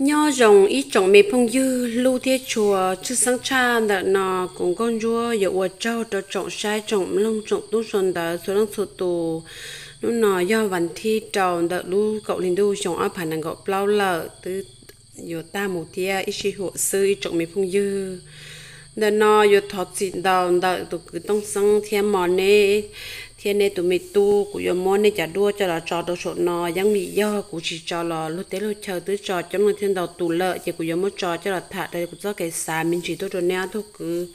nho rồng ít trồng mê phong dư lưu thế chùa chứ sáng cha đã nò cùng con rùa giờ uất trâu đã trồng sai trồng lông trồng tu sơn đã số lông số tù lúc nọ do văn thi trồng đã lưu cậu linh đu trồng ở phản năng cậu plau lợ từ giờ ta một tia ít sĩ hộ sư ít trồng mê phong dư đã nò giờ thọ chỉ đầu đã tụ cứ tông sáng thiên mòn nè thiên này tụi mình tu của giờ món này chả đua cho là cho đồ sổ nò giang mì do của chỉ cho là lúc tế lúc chờ tới cho, cho nó thiên đầu tù lợi chỉ của giờ món trò cho là thả đây của do cái xà mình chỉ tôi cho neo thôi cứ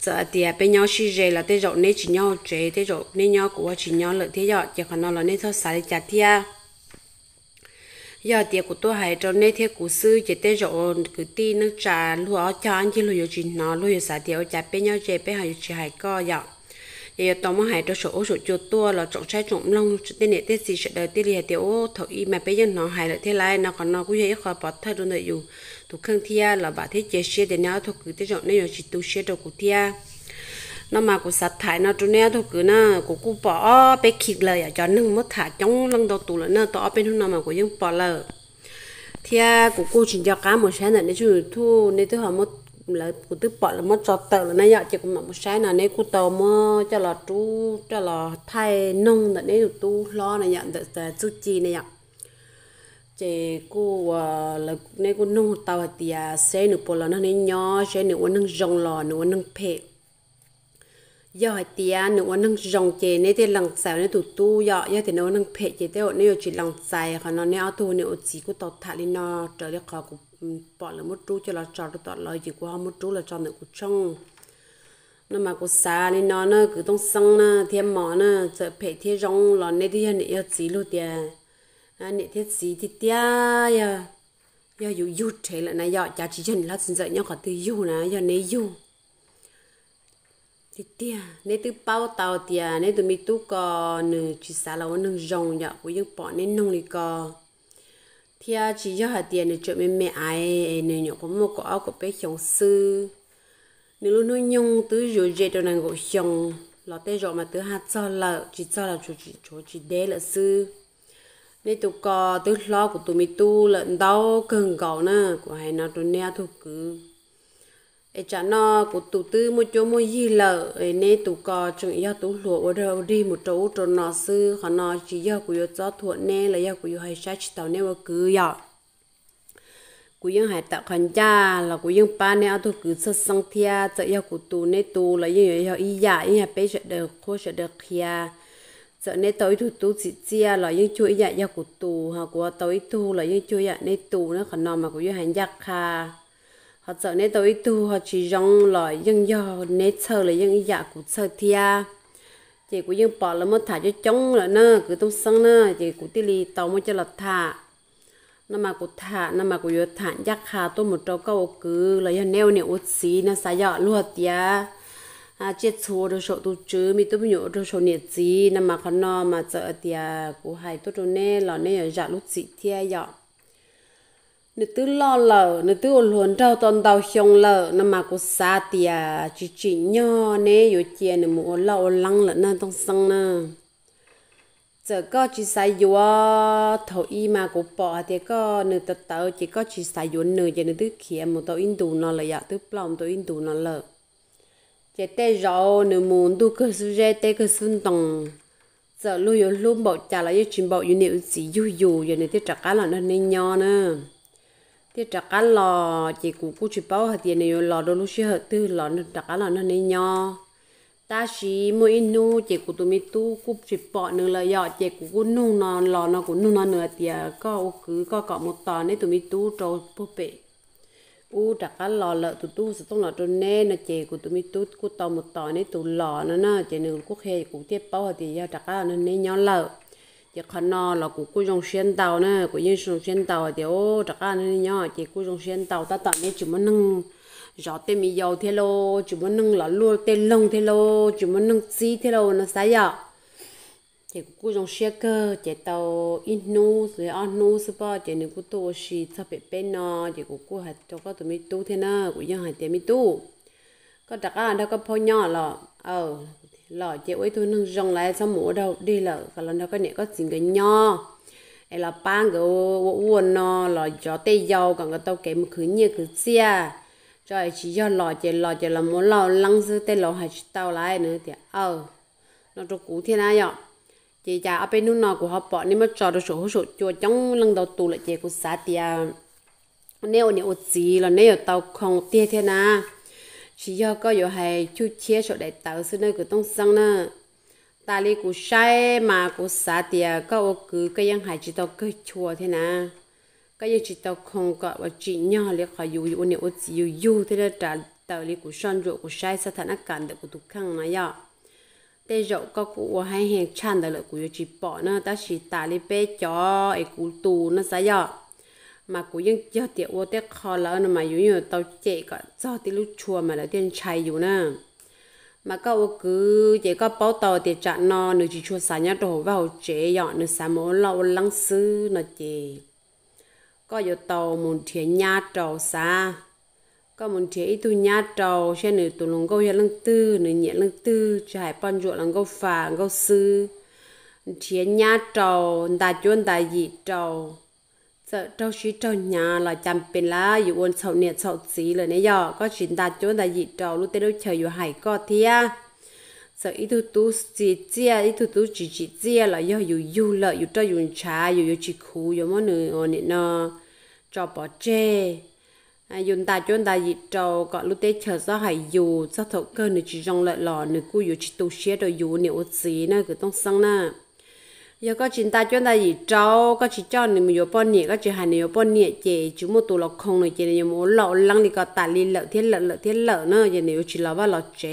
giờ thì bên nhau xí rề là thế rộng nên chỉ nhau chế thế rộng nên nhau của chỉ nhau lợi thế dọ chỉ còn nó là nên thôi xả đi chả thia giờ thì của tôi hay cho nên thế của sư chỉ thế rộng cứ tin nước trà lúa cho anh chỉ lúa chỉ nó lúa xả thì ở chặt bên nhau chế bên hay chỉ hay co dọ thì tao muốn hãy cho số số chỗ tua là trọng sai trọng long tên này tên gì sẽ đời tên này tiểu ô thầu y mà bây giờ nó hãy lại thế này nó còn nó cũng vậy khó bỏ thay luôn rồi dù thuộc khương thia là bà thế chết xe để nó thuộc cứ thế trọng này rồi chỉ tu xe cho cụ thia nó mà cụ sát thải nó chỗ này thuộc cứ nó cụ cụ bỏ bê khịt lời à cho nâng mất thả chống lăng đầu tủ là nó tỏ bên hôm nào mà cụ dân bỏ lờ thia cụ cụ chỉ cho cá một sáng là nên chú thu nên tôi họ mất là cụ tư bỏ là mất cho tờ là nay giờ chỉ cũng mà một sáng là nay cụ tàu mơ cho là chú cho là thay nông là nay tu lo này nhận được chú ờ, chi này ạ chỉ cụ ờ, là nay cụ nông tàu thì à xe nụ bò là nó nay nhỏ xe nụ uốn nâng rong lò nụ uốn nâng phe giờ thì à nụ uốn nâng rong chỉ nay thì lần sau nay tụ tu giờ giờ thì nụ nâng phe chỉ theo nay chỉ lần sau còn nó nay tu nụ chỉ cụ tàu thà lên nó trở lại khó cụ Ừ, bỏ là một chú cho là cho được tọt lời chỉ qua một chú là cho được của trong nó mà cô xa nên nó nó cứ ต้อง sang nó thêm mỏ nó sợ phải thế rong là nên đi hơn yêu chỉ luôn tiề à nên thế gì thì tia ya ya yêu yêu thế là này ya cha chỉ chân là sinh dậy nhau khỏi từ yêu nè ya nên yêu thì tia nên từ bao tàu tia nên từ mi tu còn chỉ xa là nó rong ya cũng những bọn nên nông đi còn thì chỉ cho hạt tiền để chuyện mình mẹ ai nên nhỏ có một có có bé chồng sư nếu lúc nó nhung tứ rồi dễ đồ nàng gỗ chồng lọ tê rồi mà tứ hạt cho là chỉ cho là chỗ chỉ chỗ chỉ đế là sư nên tụ có tứ lo của tụi mình tu lợn đau cần cầu nữa của hai nó tụi nè thuộc cứ ai chả nó cụ tụ tư mua chỗ mua gì lợ ai nè tụ cò chúng ya tụ lụa ở đâu đi một chỗ cho nó sư họ nó chỉ ya cụ yo cho thuộc nè là ya cụ yo hay sát tàu nè và cứ ya cụ yên hải tạo khẩn gia, là cụ yên ba nè tôi cứ sơ sang thia chợ ya cụ tụ nên tụ là yên yo ý ya ý hải bây giờ được khô sẽ được kia cho nên tối tụ tụ chỉ chia là yên chuỗi ya ya cụ tụ hoặc của tối tụ là yên chuỗi ya nè tụ nó khẩn nó mà cụ yên hải giặc kha họ sợ nên tôi tu họ chỉ rong lòi dân do nên sợ là dân dạ cũng sợ thia à. chị cũng dân bỏ là mất thả cho chống là nè cứ tôi sân nè chị cũng tí lì tàu mới cho là thả nó mà cũng thả nó mà cũng vừa thả giác hà tôi một trâu câu cứ là dân neo neo út xí nó xả dọ luôn thia à. à chết xua rồi sợ tôi chứ mi tôi nhổ rồi sợ nhiệt gì nó mà con nó mà sợ thia à, cũng hai tôi rồi nè là nè dạ lúc gì thia dọ nếu tư lo lợ nếu tư ôn luôn trao tôn tàu xong lợ nằm mà cô xa à chỉ chỉ nhỏ nè yo chia nếu mù ôn lo lăng lợ nè tông săng nè giờ có chỉ sai yo thầu y mà cô bỏ thì có nếu tật tàu chỉ có chỉ sai yo nữ giờ nữ tư kia một tàu in đồ nó là ya tư plom tàu in đồ nó lợ chỉ tê rõ nếu muốn tu cơ sư rê tê cơ xuân tòng giờ lưu yo lưu bảo trả lại yo chim bảo yo nữ chỉ yo yo giờ nữ tư trả cá là nó nên nhỏ nè thì trả cá lò chỉ cũ cũ chỉ bao hạt tiền này lò đôi lúc sẽ tư lò nó trả cá lò nó nên nho ta chỉ mỗi nu chỉ cũng tụi mi tu cũ chỉ bỏ nữa là dọ chỉ cũng cũ nu nó lò nó cũng nu nó nữa thì có cứ có cọ một tờ nên tụi mi tu trâu bố bể u trả cá lò lợ tụi tu sẽ tung lò cho nè nó chỉ cũng tụi mi tu cũ tao một tờ nên tụi lò nó nó chỉ nửa cũng khe cũ tiếp bao hạt tiền trả cá lò nó nên nho lợ chỉ khăn nó là cũng cũng dùng xuyên tàu nè cũng dùng dùng xuyên tàu thì ô chắc ăn nhá chỉ cũng dùng xuyên tàu ta tận nên chỉ muốn nâng rõ tên mì dầu thế lô chỉ muốn nâng là lúa tên lông thế lô chỉ muốn nâng xí thế lô nó sai giờ chỉ cũng dùng xe cơ chỉ tàu in nu rồi ăn nu số ba chỉ nên cũng tổ xí thắp bếp bên nó chỉ cũng cũng hạt cho các tụi mi tu thế nè cũng dùng hạt tiền mi tu có chắc ăn đâu có phô nhỏ là ờ lò chị ấy tôi nâng rong lại xong mổ đâu đi lò cả lần đó cái này có chuyện cái nho ấy là pan cái uốn nó lò gió tê dầu còn cái tàu kém cứ như cứ xia rồi chỉ cho lò chị lò chị là muốn lọ lăng sư tê lò hay tàu lại nữa thì ờ nó cho cú thế này ạ chị già ở bên nước nọ của họ bỏ nên mà cho được số số cho trong lần đầu tù lại chị của xã tiệt nếu nếu gì là nếu tàu không tiệt thế nào chỉ do có yếu hay chú chia sổ đại tàu xưa nơi của tông sông nè ta li của sai mà của xã tiề có ô cứ cái yang hải chỉ tàu cái chùa thế nè cái yang chỉ tàu không có và chỉ nhỏ li khỏi dù dù nếu chỉ dù dù thế là trả tàu li của son rượu của sai sa thằng ác cản được của tụ khăng nè ya tê rượu có của hai hàng chan được của chỉ bỏ nè ta chỉ ta li bé chó ấy của tù nó sao ya mà cũng ยังเจอเตียวเตียคอแล้วนะมาอยู่อยู่เตาเจก็เจอติลูกชัวมาแล้วเตียนชัยอยู่นะมาก็ว่าคือเจก็เป้าเตาเตียจะนอนหรือจีชัวสายเนี่ยตัวว่าเจหยอดหนึ่งสามโมเราลังซื้อนะเจก็อยู่เตามุนเทียนญาติเตาซาก็มุนเทียอีตุญาติเตาเช่นหนึ่งตัวลงก็ยังลังตื้อหนึ่งเนี่ยลังตื้อจะหายปันจวดลังก็ฝางก็ซื้อเทียนญาติเตาตาจวนตาหยีเตา sợ trâu chỉ trâu nhà là chăm bên lá dù ôn sầu nhiệt sầu gì rồi nấy giờ có chuyện ta chỗ là gì trâu lúc tới đâu chờ dù hải có à, sợ ít tu tu chỉ chia ít tu tu chỉ chỉ chia là do dù dù là dù trâu dù trà dù dù chỉ khú dù món nữa ôn nè nó cho bỏ chê à dùng ta chỗ ta gì trâu, có lúc tới chờ do hải dù do thầu cơ nữa chỉ rong lợi lò nữa cú dù chỉ tu xé rồi dù nè ôn gì nữa cứ tông sang nè giờ có chuyện ta cho ta gì trâu có chỉ cho nên mình bỏ nhẹ có chỉ hành mình bỏ nhẹ chị chú một tụ lọc không này chị này muốn lọ lăng đi có tả li lợ thiết lợ lợ thiết lợ nữa giờ nếu chỉ lọ ba lọ chị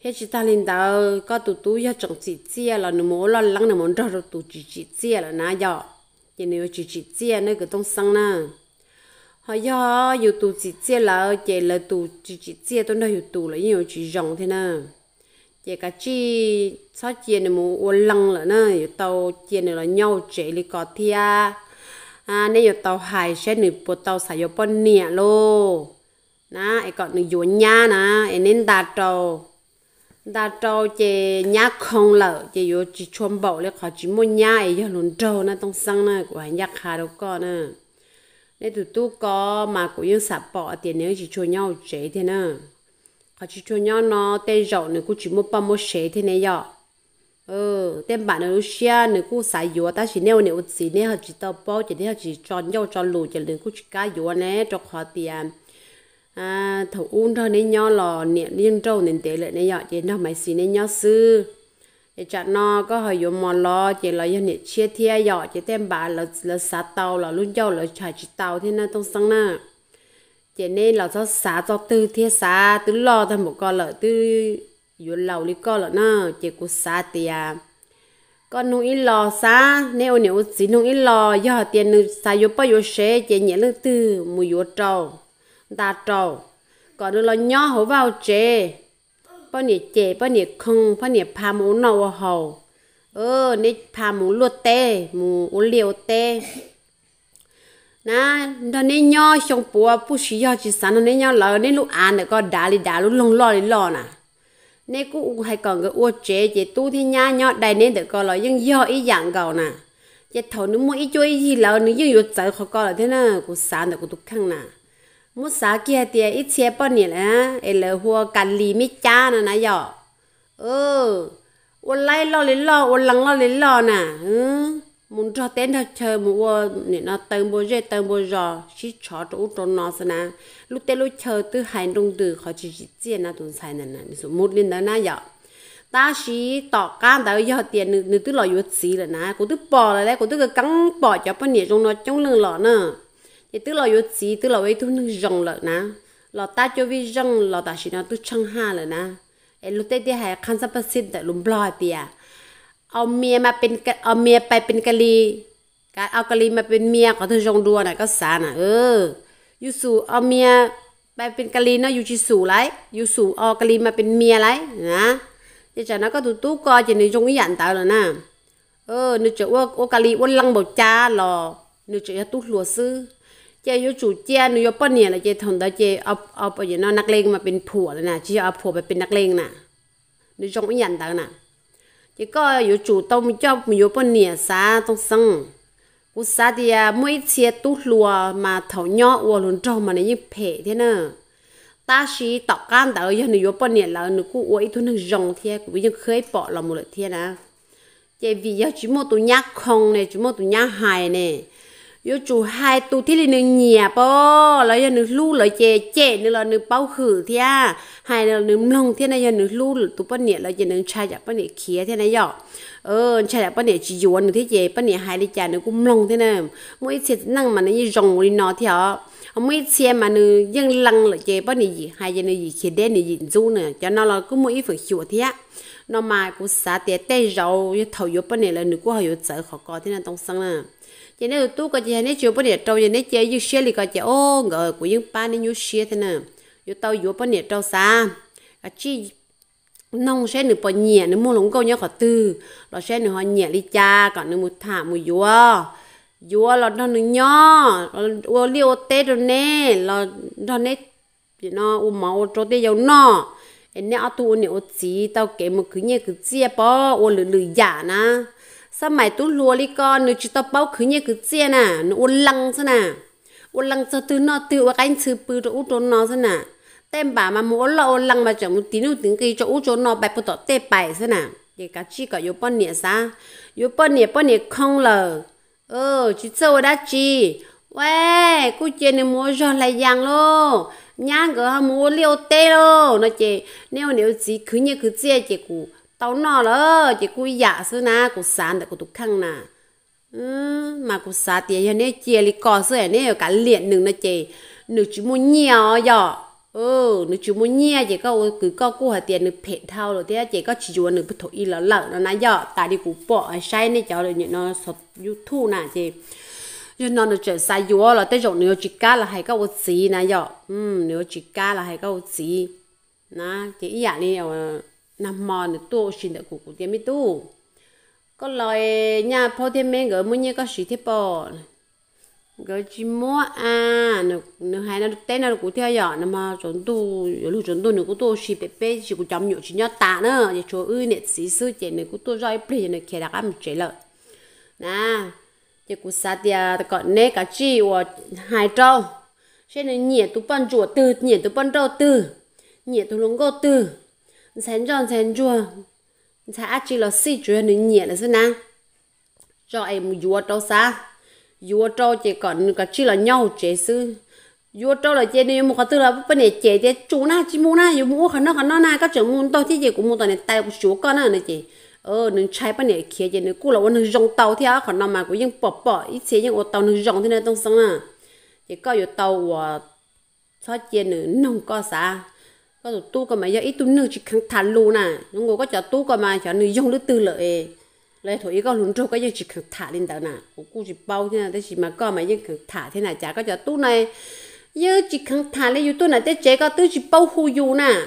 hết chỉ ta lên tao có tụ tụ ya chồng chỉ, chia là nếu muốn lọ lăng là muốn cho tụ chỉ chỉ, chia là nã giờ giờ nếu chỉ, chị chia nữa cái tông sang na họ giờ có tụ chỉ chia là chị là tụ chỉ chỉ, chia tôi nói dù tụ là nhiều chỉ rộng thế nào chị cả chi sao chị này mù ô lăng là nó yêu tàu chị này là nhau chế li có thia à nên yêu tàu hải sẽ nửa bộ tàu sài yêu bọn nè lô na ai còn nửa yêu nhà na ai nên đặt tàu đặt tàu chị nhà không lợ chị yêu chỉ chuẩn bảo là khó chỉ mua nhà ai yêu luôn trâu na tông sang na của anh giặc hà đâu có na nên tụi tôi có mà cũng yêu sạp bỏ tiền nếu chỉ cho nhau chế thế na họ chỉ cho nhau nó tên rậu nữa cũng chỉ mua bao mua xe thế này nhở ờ ừ, tên bạn nó xe nữa cũng xài dùa ta chỉ nêu nêu gì nè họ chỉ tao bao chỉ nè họ chỉ cho nhau cho lù chỉ nữa cũng chỉ cá dùa này cho họ tiền à thầu un thôi nên nhau lò niệm liên châu nên tế lệ này nhở chỉ nó mấy xí nên nhau sư chỉ chặt nó có hơi dùm mòn lo chỉ là dân niệm chia thia nhở chỉ tên bạn là là xả tàu là luôn nhau là chạy chỉ tàu thế nên tông sáng nè cho nên là cho xả cho tư thiết xả tư lo thằng một con lợi tư dù lầu đi con lợi nó chỉ có xả tiền con nung ít lo xả nếu nếu chỉ nung ít lo do tiền nung xả vô bao vô xe chỉ nhẹ lư tư mùi vô trâu ta trâu còn được lo nhỏ hổ vào chế bao nhiêu chế bao nhiêu không bao nhiêu pha mũ nâu hầu ờ nếu pha mũ lụt tê mũ liều tê na nó nên nhau xong bùa bù sử dụng chỉ sản nó nên nhau lỡ nên lúc ăn được có đá đi đá lúc lông lo đi lo nè nên cũng hay còn cái ô chế chỉ tu thì nhá nhau đầy nên được có lỡ nhưng do ý dạng cầu nè chỉ thầu nếu muốn ý chơi thì lỡ nếu như yếu sợ khó có là thế nè cũng sản được cũng tụt khăn nè muốn xả kia thì ít xe bao nhiêu là ấy e là hùa cắn lì mít cha nè nè giờ ừ ôn lai lo lên lo ôn lăng lo lên lo nè ừ muốn cho tên thật chờ mua nè nó tơ mua rê tơ mua giò chỉ cho chỗ trốn nó xem nè lúc tên lúc chờ từ hành động từ họ chỉ chỉ tiền nó tồn sai nè nè số một lên đó nè giờ ta chỉ tỏ can tao giờ tiền nữ nữ từ lò yếu xí rồi na, cô từ bỏ rồi đấy cô từ cái cắn bỏ cho bao nhiêu trong nó trong lưng lọ nè thì từ lò yếu xí từ lò ấy thu nương rồng lợ nè lò ta cho vi rồng lò ta chỉ nó từ chân ha rồi nè lúc tên thì hay khăn sắp bớt xin tại lùm bò tiệt เอาเมียมาเป็นเอาเมียไปเป็นกะลี การเอากะลีมาเป็นเมียของทุจงดัวนะก็สาน่ะ เออยูสูเอาเมียไปเป็นกะลีเนาะยูจิสูไรยูสูเอากะลีมาเป็นเมียไรนะยจากนั้นก็ถูตู้กอจะหนจงอีหยันตาแล้วนะเออนึกจะว่าโอกะลีอ้านลังบอกจ้าหรอนึกจะตู้หลัวซื้อ เจยูจูเจียนยปเนี่ยละเจทำได้เจเอาเอาไปอยางน้นักเลงมาเป็นผัวเลยนะที่เอาผัวไปเป็นนักเลงน่ะนึกจงอีหยันตาน่ะ chỉ có yếu chủ tông cho mình yếu bên nẻ xa tông sông cú xa thì à, mỗi chia tút lùa mà thầu nhỏ uo luôn trong mà này như phê thế nè ta chỉ tọc can tao giờ nó yếu bên nẻ là nó cú uo ít thôi nó rồng thế cú bây giờ khơi bỏ là một lợi thế nè chỉ vì giờ chỉ một tụ nhát không này chỉ một tụ nhát hài này yo chủ hai tu thiết là nương nhà po là giờ nương lu là chè chè nương là nương bao khử à, hai là nương lông thia này giờ nương lu là tu bận nhẹ là giờ nương chai chả bận nhẹ khía thia này giờ ờ trai chả bận nhẹ chỉ yêu nương thế chè hai đi chả nương cũng lông thế này mỗi chuyện năng mà nương như rồng đi nó thia mỗi chuyện mà nương dân lăng là chè bận nhẹ gì hai giờ nương gì khía đen gì du nè cho nó là cứ mỗi phần chùa thia nó mà cũng xả tiền tay rầu như thầu yếu bên này là nữ của họ yếu sợ khó có thế nên tông sang là cho nên tôi có chị này ừ, chịu bên này trâu cho nên chơi như xe thì có chị ô ngờ của những ba nên như xe thế nè yếu tàu yếu bên này trâu xa à chị nông xe nữ bỏ nhẹ nữ mua lúng câu nhớ khó tư đó xe nữ họ nhẹ đi cha còn nữ mua thả mua yếu yếu là nó nữ nhỏ ô liêu tê rồi nè là đó nè thì nó ô máu trâu tê dầu nọ nè ở tu nè ở chỉ tao kể một cái nhẹ cái chia bỏ ô lử lử giả na sao mày tu lùa đi con nếu chỉ tao bảo cái nhẹ cái chia na, nó ô lăng sao na, ô lăng sao tu nó tự cái anh sư bự cho ô trốn nó sao nè tem bà mà mỗi lo ô lăng mà chẳng một tí nữa tiếng cái cho ô trốn nó bài bút tỏ tê bài sao nè để cả chi cả yếu bao nhiêu sa yếu bận nhẹ bận nhẹ không lờ ờ chỉ sâu đã chi 喂，估计你莫说来养喽。nhang cái mua liều tê lo nó chị nếu nếu chỉ cứ như cứ chia chị cụ tao nó lo chị cụ giả sư na cụ sàn để cụ tục khăng na ừ, mà cụ sà tiền cho nên chia lì cò sư này cả liền nừng nó chị nữ chú mua nhà giờ ừ nữ chú mua nhà chị có cứ có cụ hạt tiền nữ phê thao rồi thế chị có chỉ chú nữ bất thổi lỡ lỡ nó nãy giờ tại đi cụ bỏ sai này cháu rồi những nó sập youtube nè chị yo nó nó chơi sai yo là tới rồi nếu chỉ cá là hay có một gì nè yo um nếu chỉ cá là hay có một gì na chỉ ý này là nằm mòn được tu xin được cụ cụ tiền mi tu có lời nhà phô thiên mẹ gỡ muốn như có sự thiết bò gỡ chỉ mua à nó nó hay nó tên nó cụ theo dõi nó mà chuẩn tu ở lúc chuẩn tu nó cụ tu xì bê bê chỉ cụ chấm nhộ chỉ nhớ tạ nữa để chỗ ư nè xí sư chế nó cụ tu roi bê nó kia đã ăn chế lợi na thì cụ sát thì còn nè cả chi và hai trâu cho nên nhẹ tụ ban chùa từ nhẹ tụ ban trâu từ nhẹ tụ lúng gô từ sáng tròn sáng chùa sáng ác chi là xí chùa nên nhẹ là sao nè cho em vua trâu xa vua trâu chỉ còn cả chi là nhau chế sư vua trâu là chế nên một cái tư là bên này chế chế chú na chỉ mua na dù mua khả năng khả năng na các trường muốn tôi chỉ chỉ cũng muốn tôi này tay của chú con này này chị ờ nâng chai bên này kia vậy nâng cú là nâng dùng tàu thì á còn nằm mà cũng vẫn bỏ bỏ ít xíu nhưng ô tàu nâng dùng thế này đông sông à thì có yêu tàu của sao chia nâng nông có sa có tụ tu cơ mà giờ ít tu nâng chỉ khăng thản luôn nà, nhưng ngô có cho tu cơ mà cho nâng rong đứa tư lợi lấy thôi có lún trâu cái giờ chỉ khăng thả lên đó nè cú chỉ bao thế này thế mà có mà vẫn khăng thả thế này chả có cho tu này giờ chỉ khăng thả lên tu này thế chế có tu chỉ bao hù dù nà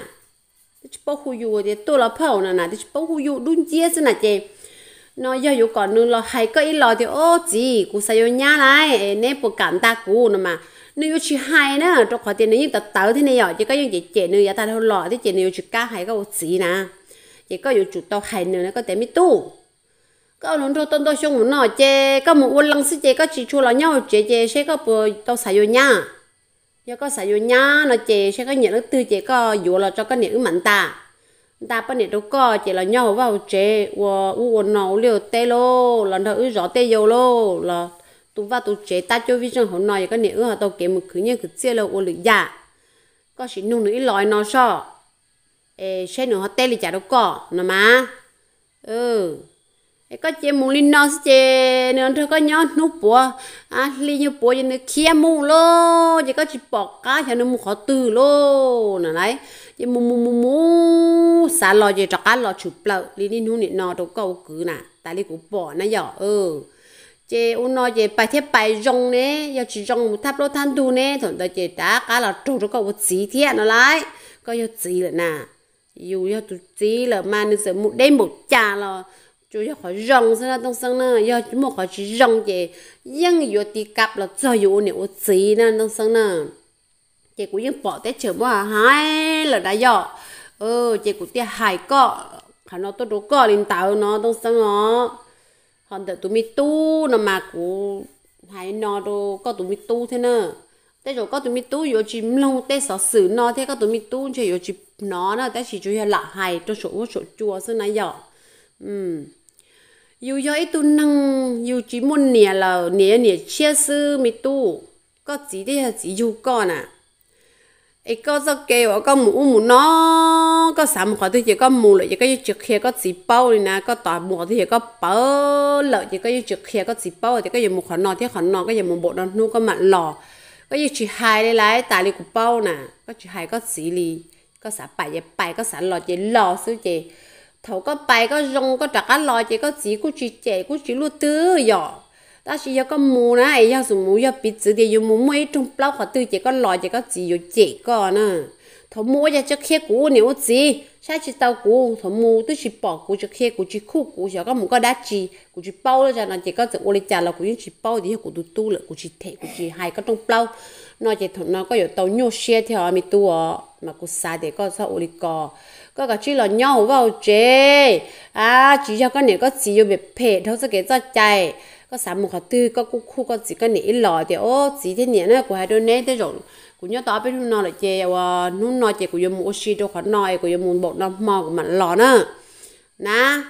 chỉ bao khu du thì tôi là phao nè nè chỉ bao khu du đúng chia chứ nè chị nó giờ yêu còn nữa là hay có ít lo thì ô chị cũng sao nhá này nên bộ cảm ta cũ nữa mà nếu chỉ hay nữa trong khỏi tiền nếu như tập tớ thì này rồi chỉ có những chị chị nữa ta đâu lo thì chị nếu chỉ cá hay có chị nè chỉ có yêu chủ tàu hay nữa có tiền mi tu có lần đầu tôi tôi xong nó chơi có một lần sư chơi có chỉ chua là nhau chơi chơi sẽ có bộ tao sao nhá giờ có sử dụng nhá nó chè sẽ có nhận nó tư chè có dụ là cho cái niệm mạnh ta ta bắt niệm đâu có chỉ là nhau vào chè và u quần nấu liều tê lô là nó ứ rõ tê dầu lô là tụ vào tụ chè ta cho vi trong hôm nay cái niệm ở tàu kiếm một cứ như cứ chia là u lực giả có chỉ nung nữa lòi nó sợ, ê xe nữa họ tê lì chả đâu có nó má, ừ có chế mùng linh nó chế nên thôi có nhớ nút bùa à li như bùa cho kia mù lô chỉ có chỉ bỏ cá cho nên mù khó từ lô nè này chỉ mù mù mù mù xả lò chỉ cho cá lò chụp lợ li đi nút nịt nọ đâu câu cứ nè tại li cũng bỏ nó nhỏ ừ chế u nó chế bài thiết rong nè giờ chỉ rong tháp lô than tu nè thằng ta chế đá cá lò trâu đâu câu một chỉ thiết nó lại có giờ chỉ là nè dù giờ tụi chỉ là mà nên sợ một đêm một trà là chủ yếu họ sao nó tông sang nó do chúng một họ chỉ rong vậy dân vô tì cặp là do dụ nếu chỉ nó tông sang nó chị cũng dân bỏ té chờ mà hai là đã dọ ờ chị cũng tia hài cọ khả nó tôi đồ cọ lên tàu nó tông sang nó họ đợi tụi mi mà cũng hài nó đồ có tụi mi thế nữa thế rồi có tụi mi tu chỉ lông té sợ xử nó thế có tụi mi tu chỉ vô chỉ nó chỉ chủ yếu là hài cho số số chùa xưa này dọ ừ dù do ít tu năng dù chỉ muốn nè là nè nè chia sư mi tu có gì đấy là chỉ dù con à ấy có do kêu có mũ mù nó có sắm khỏi tôi chỉ có mù lại chỉ có trực kia có chỉ bao này nè có tòa mũ thì có bao lợi chỉ có trực kia có chỉ bao thì có gì mù khoản nọ thì khoản nọ có gì mù bộ đòn nu có mặn lò có dùng chỉ hai đấy lái tài liệu của bao nè có chỉ hai có chỉ li, có xả bảy vậy bảy có xả lò chỉ lò số chỉ thầu có bay có rong có trả cá lò chỉ có chỉ có chỉ trẻ có chỉ luôn tư rồi. ta chỉ có cái mù này giờ dùng mù giờ bị chỉ để dùng mù mấy trong bao họ tư chỉ có lò chỉ có chỉ dùng trẻ con nè thầu mua ra cho khía cũ nếu chỉ, sao chỉ tao cũ thầu mua tôi chỉ bỏ cũ cho khía cũ chỉ khu cũ giờ có một cái đá chỉ cũ chỉ bao rồi cho nó chỉ có sự ô liệt là cũ chỉ bao thì cũ tu tu là cũ chỉ thể cũ chỉ hai cái trong bao nó chỉ nó có nhiều tàu nhô xe theo mình tu mà cũ xa để có sao ô liệt có cả chỉ là nhau vào chế à chỉ cho con này có chỉ yêu bị phê thôi sẽ cái cho chạy có sắm một cái tư có cũng khu có chỉ cái này lò thì ô chỉ thế này nó của hai đứa này thế rồi cũng nhớ tao biết nó là chế và nó nói chế của yêu mua xí đâu khó nói của yêu muốn bộ nó mò của mình lò nữa nà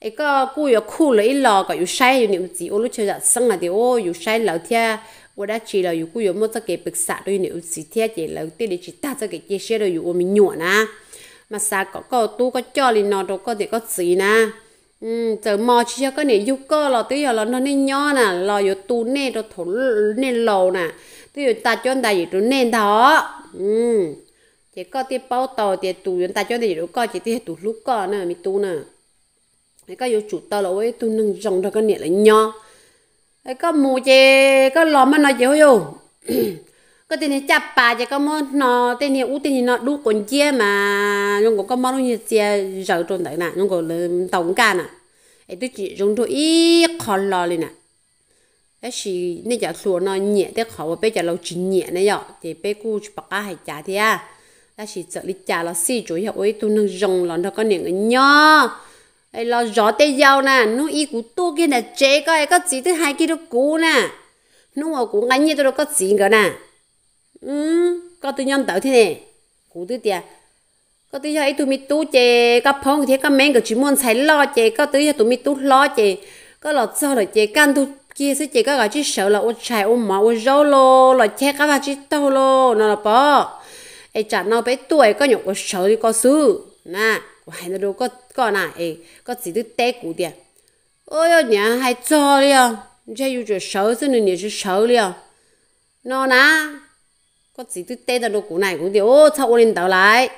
ấy có cô yêu khu là ít lò có yêu sai yêu niệm ô lúc chơi giặt xong là thì ô yêu sai lão thia ô đã chỉ là yêu cô yêu mua cái bịch sạc đôi niệm chỉ thia chỉ là tiền để chỉ ta cho cái chia sẻ rồi yêu mình nhọn à mà xa có có tu có cho thì nó đâu có thì có gì na, ừ giờ mò chi cho cái này giúp cơ là tới giờ là nó nên nho nè lò giờ tu nè rồi thổ nên lò nè tới giờ ta cho anh ta gì rồi nên đó ừ chỉ có tiền bao to tiền tu chúng ta cho thì rồi có chỉ tiền tu lúc có nè mi tu nè cái có yêu chủ tao là ấy tu nâng rồng ra cái này là nho cái có mù chè có lò mà nó chịu ก็ตีนี้จับปลาจะก็มอนอตีนี้อู้ตีนี้นอดูคนเจี๊ยมาน้องก็มอนนี่เจี๊ยเจ้าจนไหนน่ะน้องก็เลยตองกันน่ะไอ้ตัวจีจงตัวอีคอนรอเลยน่ะไอ้สินี่จะส่วนนอเหนี่ยแต่เขาว่าไปจะเราจีเหนี่ยนะยอเดี๋ยวไปกูปากกาให้จ่าเถอะไอ้สิจะลิจ่าเราสี่จุยเอาไอ้ตัวนึงจงหลอนเธอก็เนี่ยเงี้ยไอ้เราจ่อเตยาวน่ะนู้อีกูตัวกินน่ะเจ๊ก็ไอ้ก็จีที่ให้กินตัวกูน่ะนู้ว่ากูงั้นเนี่ยตัวก็จีกันน่ะ ừ có tôi nhân tới thế này cú tôi tiệt có tôi cho ấy tụi mi tu chè có phong thế có men cái chỉ muốn xài lo chè có tôi cho tụi mi tu lo chè có lọt sao rồi chè can tu kia sẽ chè có gọi chỉ sợ là ô chài ô mỏ ô rau lô là chè có gọi chỉ tao lô nó là bỏ ấy chả nó bé tuổi có nhục ô sợ thì có sư nè của hai đâu có có nà ấy có chỉ tôi té cú tiệt ôi nhà hay cho đi à chứ yêu chuyện sợ thế này nhà chỉ sợ đi nó nà có chỉ tôi tê được cụ này cũng đi, ô cháu ôn lên đầu lại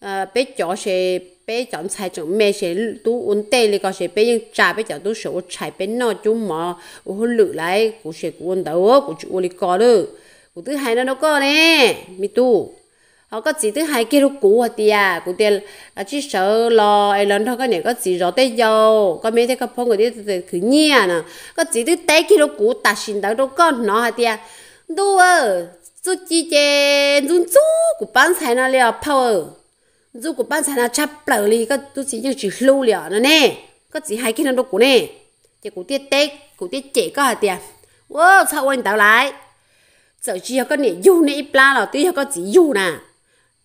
ờ, bé chó sẽ bé chọn sai chọn mẹ sẽ tu ôn tê thì có sẽ bé những cha bé chọn tu sẽ ôn chạy bé nó chú mò ô hôn lự lại cụ sẽ cụ ôn đầu cụ chú ôn đi có được cụ thứ hai nó có nè mi tu họ ờ, có chỉ thứ hai kia lúc cũ à tia cụ tiền à chỉ sợ lo ai lớn thôi cái này có chỉ rõ tới dầu có mấy cái cái phong người đi từ thứ nhia nè có chỉ thứ té kia lúc cũ ta xin đâu đâu con nó à tia đua chú chị chè dùng chú của bán xài nó liều power chú của bán xài nó chắp lở li các chú chỉ những chỉ lâu liều nó nè các chỉ hai cái nó đâu của nè chỉ của tiết tết của tiết trẻ có hạt tiền wow sao anh tao lại giờ chỉ có nè du nè ít la là tí có chỉ du nè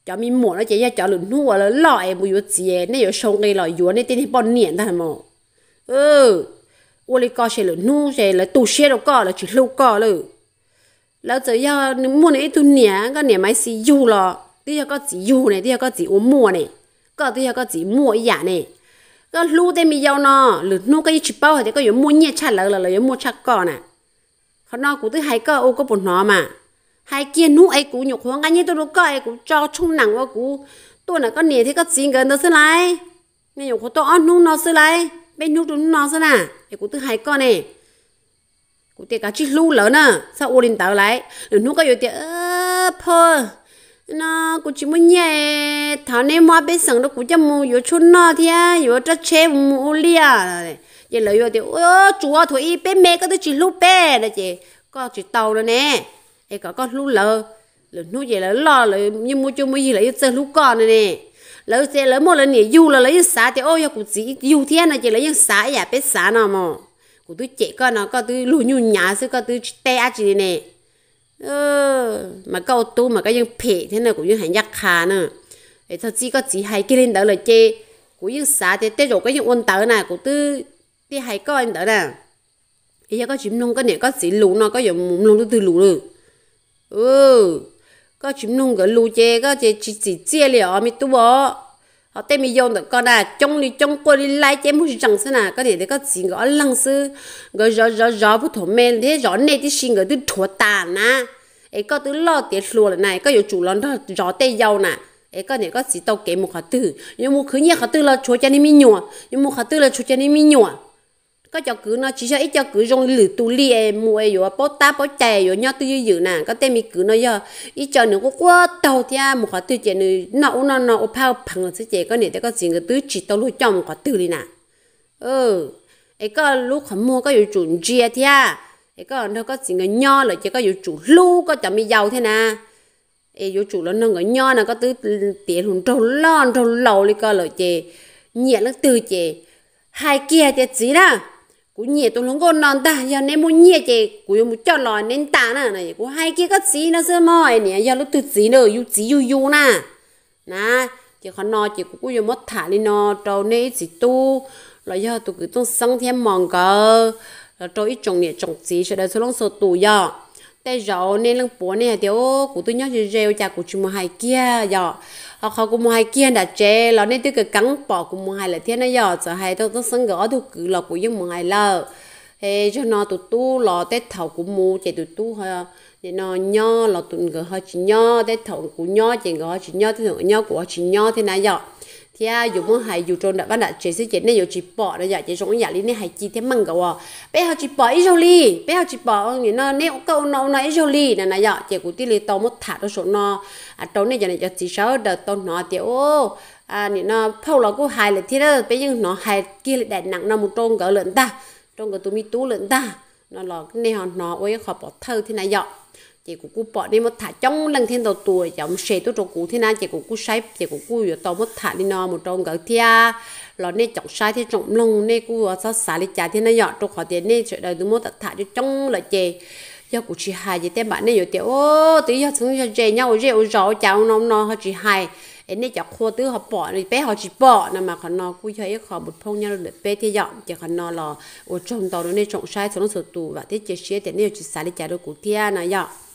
cho mình mua nó chỉ cho cho lượn nua là loại mùi yếu chè nè yếu sông cái loại yếu nè tên bọn niệm ta mà ừ ô li co sẽ lượn nu sẽ là tù xe đâu có là chỉ lâu có rồi แล้วจะยาหนึ่งมูนี่ตัวเนี้ยก็เนี้ยไม่สิยูหรอที่ยาก็จียูเนี่ยที่ยาก็จีอุ้มมัวเนี่ยก็ที่ยาก็จีมัวอีอย่างเนี่ยก็รู้ได้มียาวเนาะหรือนู้ก็ยิ่งชิบเป้าแต่ก็ยังมัวเนี่ยชัดแล้วเลยยังมัวชัดก่อนน่ะเขานอกกูที่ไฮก็โอ้ก็ปวดหนอมาไฮเกียนู้ไอ้กูหยกหัวงันยี่ตัวรู้ก็ไอ้กูจอชุ่งหนังว่ากูตัวน่ะก็เนี่ยที่ก็จริงเกินตัวสิไรเนี่ยหยกหัวตัวอ้อนนู้นนอสิไรเป็นนู้นตัวนู้นนอสิน่ะไอ้กูที่ไฮก็เนี่ย我爹个去撸了呢，啥窝领导来，人家有点呃破，那估计么呢，他那妈被生的估计么有出那天有这车么里啊，也来有点哦，主要腿被每个都去撸呗，那姐个去到了呢，哎个个撸了，人家也来拉了，你么就么一来又走撸干了呢。lỡ xe lỡ một lần này yêu là lấy xả thì ôi cũng chỉ yêu thiên là chỉ lấy xả ya biết xả nào mà của tôi chạy con nó có tôi lùi nhu nhá sư có tôi tê á chị này ơ, mà câu tu mà cái dân phê thế này cũng như hành giác khá nữa ấy thật chỉ có chỉ hay cái lên đó là chê của dân xã thì tê rồi cái dân ôn tớ này của tôi thì hay có anh đó nè ấy giờ có chìm nông có nè có chỉ lù nó có dùng mồm lù tôi từ lù rồi ừ có chìm nông cái lù chê có chê chỉ chỉ chia liệu mi tu bỏ họ tên mình yon được con là trong đi trong cô đi lại chém mũi rằng thế nào có thể để có gì gọi lăng sư gọi rõ rõ rõ bút thổ men thế rõ này thì xin gọi từ thua tà na ấy có từ lo tiền lùa là này có nhiều chủ lớn đó rõ tê giàu nè ấy có thể có gì tao kể một khả tư, nhưng một khứ nhẹ khả tư là chúa cho nên mi nhùa nhưng một khả tư là chúa cho nên mi nhùa có cho cứ nó chỉ cho ít cho cứ rong lử tu li em mua rồi bó ta bó chè rồi nhớ tư dữ nè có tên mình cứ nó giờ ít cho nữa có quá tàu thì một khóa tư chè nữa nó nó nó phao phẳng sự chè có nè để có gì người tứ chỉ tao luôn cho một khóa tư đi nè ừ ấy có lúc họ mua có dự chuẩn chè thì à ấy có nó có gì người nho là chỉ có dự chủ lu có chậm mi giàu thế nè ấy dự chủ là nó người nho là có tứ tiền hùng trâu lon trâu lầu đi coi là chè nhẹ nó tư chè hai kia thì chỉ đó cú nhẹ tôi luôn con non ta giờ nên muốn nhẹ chị cú yêu muốn cho lòi nên ta nè này cú hai kia các gì nó sẽ mỏi nè giờ lúc từ xí nữa yêu xí yêu yêu nè nè chỉ còn nó chỉ cú yêu mất thả đi nó trâu nên chỉ tu rồi giờ tôi cứ tung sáng thêm mòn cơ rồi trâu ít trồng nhẹ trồng xí sẽ đợi số lông số tù giờ tay rậu nên lăng bố nè tiêu cú tôi nhớ chị rêu cha cú chỉ một hai kia giờ họ họ cũng mua hai kia đã chế lo nên tiêu cái cắn bỏ cũng mua hai là thế này giờ giờ hai tôi tôi sân gỡ tôi cứ lo của những mua hai lờ thế cho nó tụt tu lo tết thầu cũng mua chạy tụt tu ha à. để nó nho lo tụt gỡ họ chỉ nho tết thầu cũng nho chạy gỡ chỉ nho tết thầu nho của chỉ nho thế này giờ thì à dù muốn hay dù trôn đã bắt đã chế sẽ chế nên dù chỉ bỏ nó giờ chế sống nhà lý này hay chi thế măng cậu à bé họ chỉ bỏ ít rồi li bé họ chỉ bỏ như nó nếu câu nó nói rồi li là này giờ chế của tí li tao mất thả nó số nó à trâu này giờ này giờ chỉ sợ đợt tao nó thì ô à như nó phâu là cũng hay là thế đó bé nhưng nó hay kia là đại nặng nó một trôn gỡ lớn ta trôn gỡ tụi mi tú lớn ta nó là cái này họ nó ôi họ bỏ thơ thế này giờ chị của cô bỏ đi một thả trong lần thiên đầu tuổi giống xe tôi trong cú thế nào chị của cô sai chị của cô vừa to một thả đi nó một trong cái thia lo nên chọn sai thì chọn lông nên cú sao xả đi trả thế nó nhọ tôi khỏi tiền nên chuyện đời tôi muốn thả cho trong là chè giờ cú chỉ hai gì tên bạn nên giờ tiểu ô tí giờ chúng giờ chè nhau rồi rồi rồi cháu nó nó họ chỉ hai em nên chọn khô tứ họ bỏ thì bé họ chỉ bỏ nè mà còn nó cô chơi họ một phong nhau được bé thì dọn chỉ còn nó là ô trong tàu nó nên chọn sai cho nó sửa tù và thế chế xe thì nên chỉ xả đi trả được cú thia nào nhọ